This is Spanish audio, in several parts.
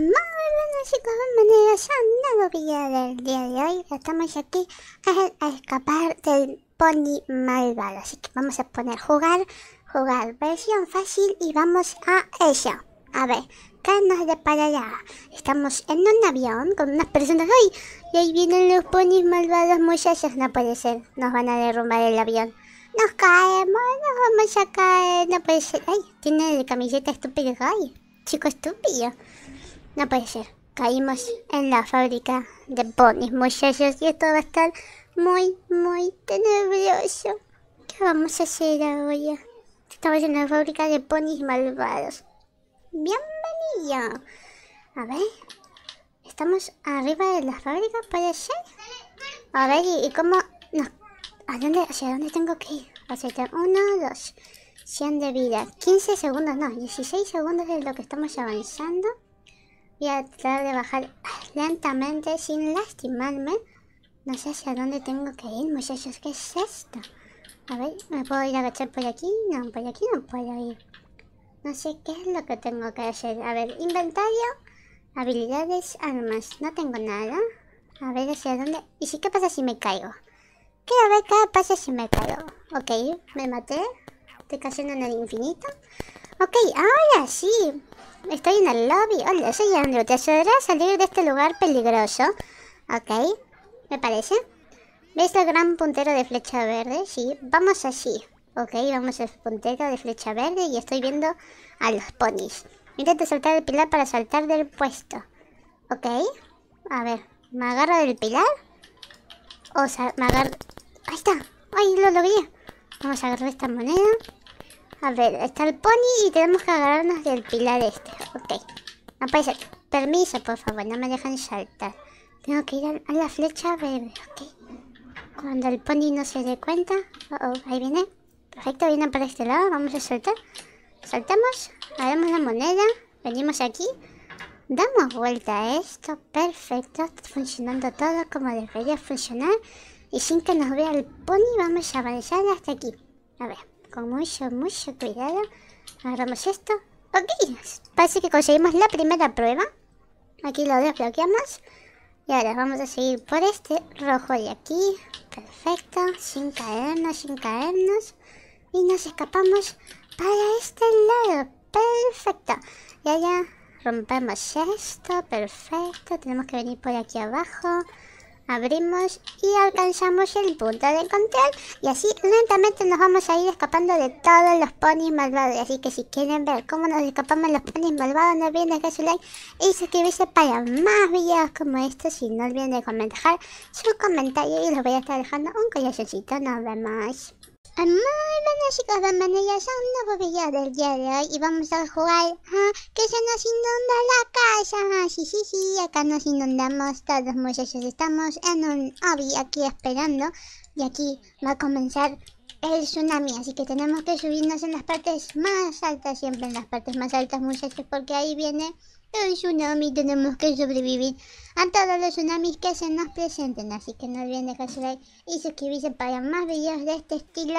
Muy buenas chicos, bienvenidos a un nuevo video del día de hoy Estamos aquí a, escapar del pony malvado Así que vamos a poner jugar, jugar versión fácil y vamos a eso A ver, ¿qué nos deparará? Estamos en un avión con unas personas hoy Y ahí vienen los ponis malvados muchachos No puede ser, nos van a derrumbar el avión Nos caemos, nos vamos a caer, no puede ser Ay, tiene la camiseta estúpida, ay, chico estúpido no puede ser. Caímos en la fábrica de ponis, muchachos, y esto va a estar muy, muy tenebroso. ¿Qué vamos a hacer ahora? Estamos en la fábrica de ponis malvados. Bienvenido. A ver, estamos arriba de la fábrica, puede ser. A ver, ¿y, cómo No, ¿A dónde, ¿Hacia dónde tengo que ir? Hacia 1, 2, 100 de vida, 15 segundos, no, 16 segundos es lo que estamos avanzando a tratar de bajar lentamente sin lastimarme. No sé hacia dónde tengo que ir, muchachos. ¿Qué es esto? A ver, ¿me puedo ir a agachar por aquí? No, por aquí no puedo ir. No sé qué es lo que tengo que hacer. A ver, inventario, habilidades, armas. No tengo nada. A ver hacia dónde... ¿Y si qué pasa si me caigo? Quiero ver qué pasa si me caigo. Ok, me maté. Estoy cayendo en el infinito. Ok, ahora sí. Estoy en el lobby. Hola, soy Andrew. Te ayudaré a salir de este lugar peligroso. Ok, me parece. ¿Ves el gran puntero de flecha verde? Sí, vamos allí. Ok, vamos al puntero de flecha verde y estoy viendo a los ponis. Intenta saltar del pilar para saltar del puesto. Ok, a ver, ¿me agarro del pilar? O sea, me agarro... ¡Ahí está! ¡Ay, lo logré! Vamos a agarrar esta moneda. A ver, está el pony y tenemos que agarrarnos del pilar este. Ok. No Permiso, por favor, no me dejan saltar. Tengo que ir a la flecha ver, ok. Cuando el pony no se dé cuenta. Uh oh, ahí viene. Perfecto, viene para este lado. Vamos a soltar. Saltamos, haremos la moneda. Venimos aquí. Damos vuelta a esto. Perfecto. Está funcionando todo como debería funcionar. Y sin que nos vea el pony, vamos a avanzar hasta aquí. A ver con mucho, mucho cuidado. Agarramos esto. Ok, parece que conseguimos la primera prueba. Aquí lo desbloqueamos. Y ahora vamos a seguir por este rojo de aquí. Perfecto, sin caernos, sin caernos. Y nos escapamos para este lado. Perfecto. Y allá rompemos esto. Perfecto, tenemos que venir por aquí abajo abrimos y alcanzamos el punto de control y así lentamente nos vamos a ir escapando de todos los ponis malvados así que si quieren ver cómo nos escapamos los ponis malvados no olviden dejar su like y suscribirse para más videos como estos y no olviden de comentar su comentario y les voy a estar dejando un corazoncito nos vemos muy buenas chicos, bienvenidos a un nuevo video del día de hoy y vamos a jugar ¿ah? que se nos inunda la casa. sí, sí, sí, acá nos inundamos, todos muchachos estamos en un hobby aquí esperando y aquí va a comenzar el tsunami, así que tenemos que subirnos en las partes más altas, siempre en las partes más altas muchachos porque ahí viene el tsunami tenemos que sobrevivir a todos los tsunamis que se nos presenten. Así que no olviden dejar su like y suscribirse para más videos de este estilo.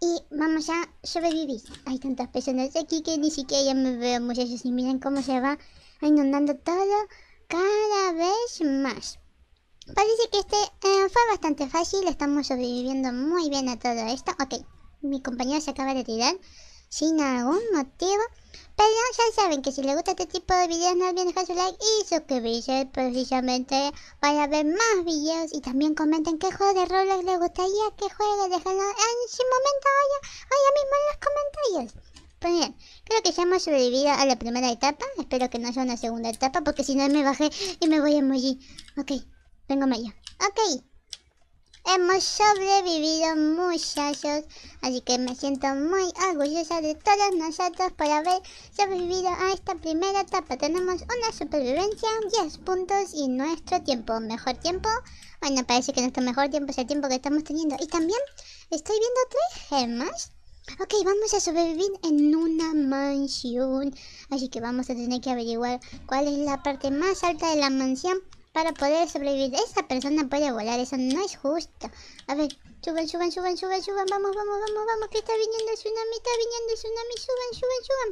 Y vamos a sobrevivir. Hay tantas personas aquí que ni siquiera ya me veo muchachos. Y miren cómo se va inundando todo cada vez más. Parece que este eh, fue bastante fácil. Estamos sobreviviendo muy bien a todo esto. Ok, mi compañero se acaba de tirar sin algún motivo. Pero ya saben que si les gusta este tipo de videos no olviden dejar su like y suscribirse precisamente para ver más videos y también comenten qué juego de Roblox les gustaría que juegue, déjenlo en su momento allá mismo en los comentarios. Pues bien, creo que ya hemos sobrevivido a la primera etapa, espero que no sea una segunda etapa porque si no me bajé y me voy a morir. Ok, vengo mayor. Ok. Hemos sobrevivido muchachos, así que me siento muy orgullosa de todos nosotros por haber sobrevivido a esta primera etapa. Tenemos una supervivencia, 10 puntos y nuestro tiempo, mejor tiempo. Bueno, parece que nuestro mejor tiempo es el tiempo que estamos teniendo. Y también estoy viendo tres gemas. Ok, vamos a sobrevivir en una mansión. Así que vamos a tener que averiguar cuál es la parte más alta de la mansión para poder sobrevivir. Esa persona puede volar, eso no es justo. A ver, suban, suban, suban, suban, suban. Vamos, vamos, vamos, vamos. Que está viniendo el tsunami, está viniendo el tsunami. Suban, suban, suban.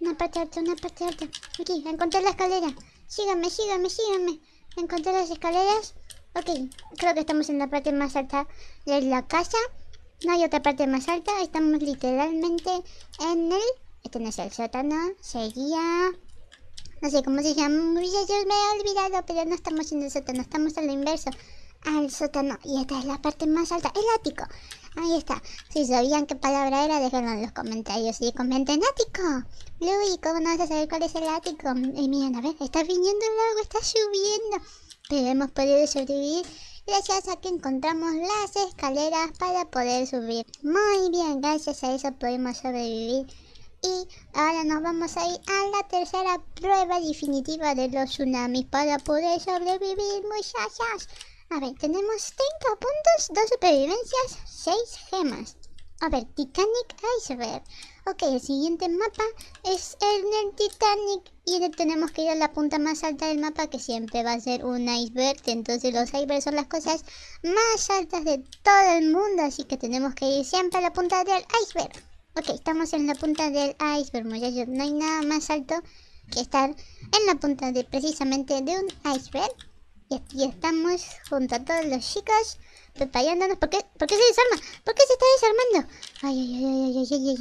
Una parte alta, una parte alta. Aquí, encontré la escalera. Síganme, síganme, síganme. Encontré las escaleras. Ok, creo que estamos en la parte más alta de la casa. No hay otra parte más alta. Estamos literalmente en el... Este no es el sótano. Seguía no sé cómo se llama, yo me he olvidado, pero no estamos en el sótano, estamos al inverso, al sótano, y esta es la parte más alta, el ático, ahí está, si sabían qué palabra era, déjenlo en los comentarios, y comenten ático, Louis, ¿cómo no vas a saber cuál es el ático? Y miren, a ver, está viniendo el agua, está subiendo. pero hemos podido sobrevivir gracias a que encontramos las escaleras para poder subir. Muy bien, gracias a eso podemos sobrevivir y ahora nos vamos a ir a la tercera prueba definitiva de los tsunamis para poder sobrevivir, muchachas. A ver, tenemos 30 puntos, 2 supervivencias, 6 gemas. A ver, Titanic Iceberg. Ok, el siguiente mapa es el del Titanic. Y tenemos que ir a la punta más alta del mapa, que siempre va a ser un iceberg. Entonces los icebergs son las cosas más altas de todo el mundo. Así que tenemos que ir siempre a la punta del iceberg. Ok, estamos en la punta del iceberg, muchachos. No hay nada más alto que estar en la punta de precisamente de un iceberg. Y, aquí estamos junto a todos los chicos preparándonos. ¿Por qué, se desarma? ¿Por qué se está desarmando? Ay, ay, ay, ay, ay, ay,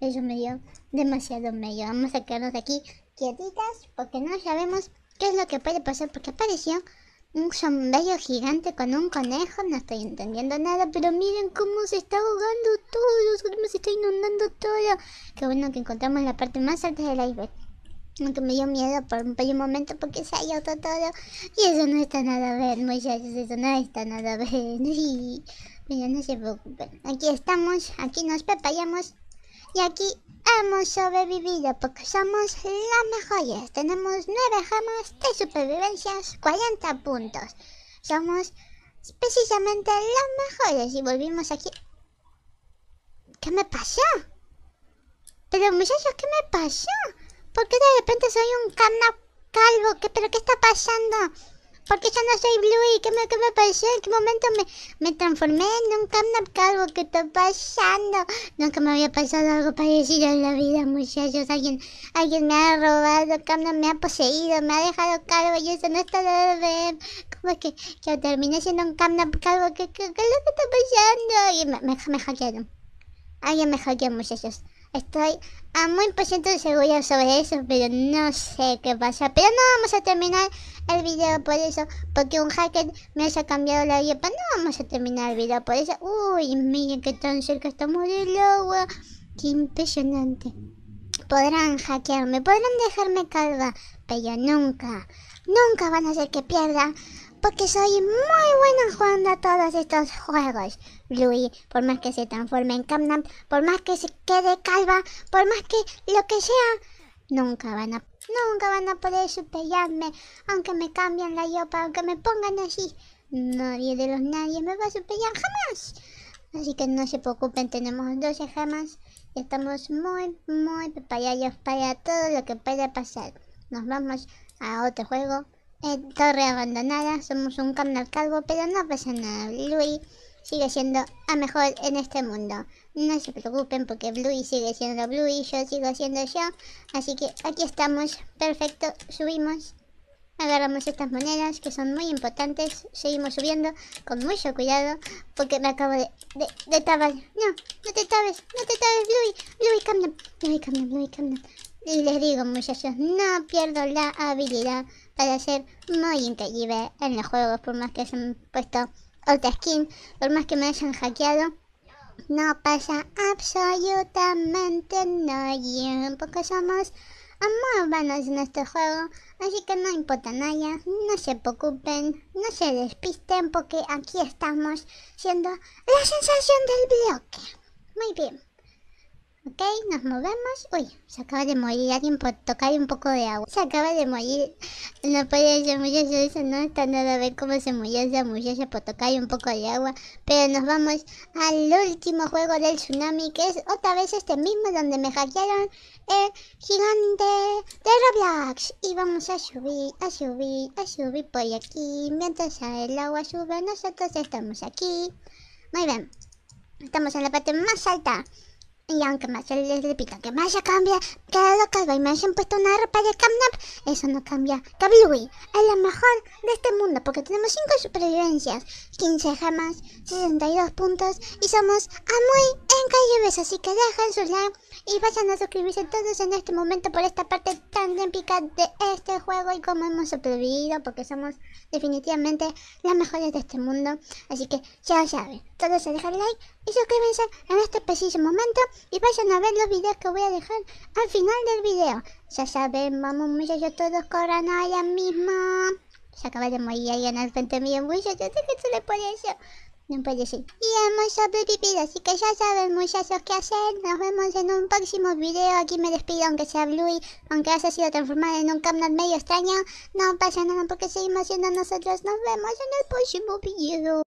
ay. Eso me dio demasiado medio. Vamos a quedarnos aquí quietitas porque no sabemos qué es lo que puede pasar porque apareció un sombrero gigante con un conejo, no estoy entendiendo nada, pero miren cómo se está ahogando todo, se está inundando todo. Qué bueno que encontramos la parte más alta del iceberg. Aunque me dio miedo por un pequeño momento porque se ahogó todo. Y eso no está nada bien, muchachos, eso no está nada bien. Pero no se preocupen. Aquí estamos, aquí nos preparamos y aquí hemos sobrevivido porque somos las mejores. Tenemos nueve gemas de supervivencias, 40 puntos. Somos precisamente las mejores y volvimos aquí. ¿Qué me pasó? Pero muchachos, ¿qué me pasó? ¿Por qué de repente soy un calvo? ¿Qué, ¿Pero qué está pasando? Porque ya no soy Bluey. ¿Qué me, qué me pasó? ¿En qué momento me, me transformé en un Camnap calvo? ¿Qué está pasando? Nunca me había pasado algo parecido en la vida, muchachos. Alguien, alguien me ha robado, camnab me ha poseído, me ha dejado calvo y eso no está de ver. ¿Cómo que, que terminé siendo un camnap calvo? ¿Qué, qué, qué es lo que está pasando? Y me, me, me hackearon. Alguien me hackeó, muchachos. Estoy a ah, muy por ciento segura sobre eso, pero no sé qué pasa. Pero no vamos a terminar el video por eso, porque un hacker me ha cambiado la pero No vamos a terminar el video por eso. Uy, miren que tan cerca estamos del agua. Qué impresionante. Podrán hackearme, podrán dejarme calva, pero nunca, nunca van a hacer que pierda porque soy muy bueno jugando a todos estos juegos. louis por más que se transforme en Camnam, por más que se quede calva, por más que lo que sea, nunca van a, nunca van a poder superarme, aunque me cambien la yopa, aunque me pongan así. Nadie de los nadie me va a superar jamás. Así que no se preocupen, tenemos 12 gemas y estamos muy, muy preparados para todo lo que pueda pasar. Nos vamos a otro juego eh, torre abandonada, somos un canal calvo, pero no pasa nada, Bluey sigue siendo a mejor en este mundo. No se preocupen porque Bluey sigue siendo Bluey, yo sigo siendo yo. Así que aquí estamos, perfecto, subimos. Agarramos estas monedas que son muy importantes, seguimos subiendo con mucho cuidado porque me acabo de, de, de No, no te tabes, no te tabes, Bluey, Bluey, cambia, Bluey, Bluey, Y les digo muchachos, no pierdo la habilidad para ser muy increíble en el juego, por más que se han puesto otra skin, por más que me hayan hackeado. No pasa absolutamente nada, porque somos muy buenos en este juego, así que no importa nada, no se preocupen, no se despisten, porque aquí estamos siendo la sensación del bloque. Muy bien. Ok, nos movemos. Uy, se acaba de morir alguien por tocar un poco de agua. Se acaba de morir. No puede ser muy eso no está nada a ver cómo se murió esa muchacha por tocar un poco de agua. Pero nos vamos al último juego del tsunami, que es otra vez este mismo donde me hackearon el gigante de Roblox. Y vamos a subir, a subir, a subir por aquí. Mientras el agua sube, nosotros estamos aquí. Muy bien. Estamos en la parte más alta y aunque más les repita que ya cambia, quedado loca y me hayan puesto una ropa de camnap, eso no cambia. Kablooey es la mejor de este mundo porque tenemos 5 supervivencias, 15 gemas, 62 puntos y somos a muy calleves así que dejen su like y vayan a suscribirse todos en este momento por esta parte tan épica de este juego y cómo hemos sobrevivido porque somos definitivamente las mejores de este mundo. Así que ya saben, todos se dejan like y suscríbanse en este preciso momento y vayan a ver los videos que voy a dejar al final del video. Ya saben, vamos muchachos, todos corran allá mismo. Se acaba de morir en al frente mío, muchachos, sé que se le ser. No puede ser. Y hemos sobrevivido, así que ya saben muchachos qué hacer. Nos vemos en un próximo video. Aquí me despido, aunque sea Bluey, aunque haya sido transformada en un Camnat medio extraño. No pasa nada porque seguimos siendo nosotros. Nos vemos en el próximo video.